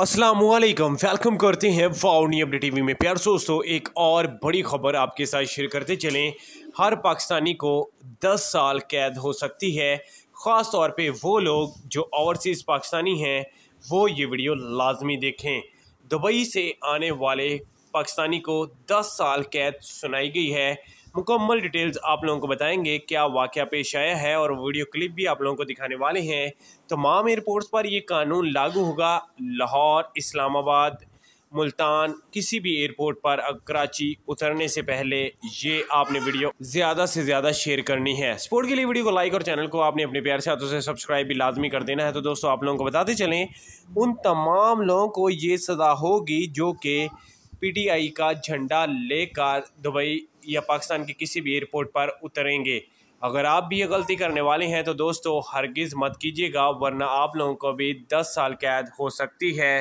Aslam welcome करते हैं फाउनी update TV में प्यार दोस्तों एक और बड़ी खबर आपके साथ शेयर करते चलें हर पाकिस्तानी को 10 साल कैद हो सकती है ख़ास तौर पे वो लोग जो ओवरसीज़ पाकिस्तानी हैं वो ये वीडियो लाजमी देखें दुबई से आने वाले पाकिस्तानी को 10 साल कैद सुनाई गई है मुकम्मल डिटेल्स आप लोगों को बताएंगे क्या वाक़ पेश आया है और वीडियो क्लिप भी आप लोगों को दिखाने वाले हैं तमाम तो एयरपोर्ट्स पर यह कानून लागू होगा लाहौर इस्लामाबाद मुल्तान किसी भी एयरपोर्ट पर कराची उतरने से पहले ये आपने वीडियो ज़्यादा से ज़्यादा शेयर करनी है स्पोर्ट के लिए वीडियो को लाइक और चैनल को आपने अपने प्यार से हाथों से सब्सक्राइब भी लाजमी कर देना है तो दोस्तों आप लोगों को बताते चलें उन तमाम लोगों को ये सज़ा होगी जो कि पीटीआई का झंडा लेकर दुबई या पाकिस्तान के किसी भी एयरपोर्ट पर उतरेंगे अगर आप भी ये गलती करने वाले हैं तो दोस्तों हरगिज़ मत कीजिएगा वरना आप लोगों को भी 10 साल कैद हो सकती है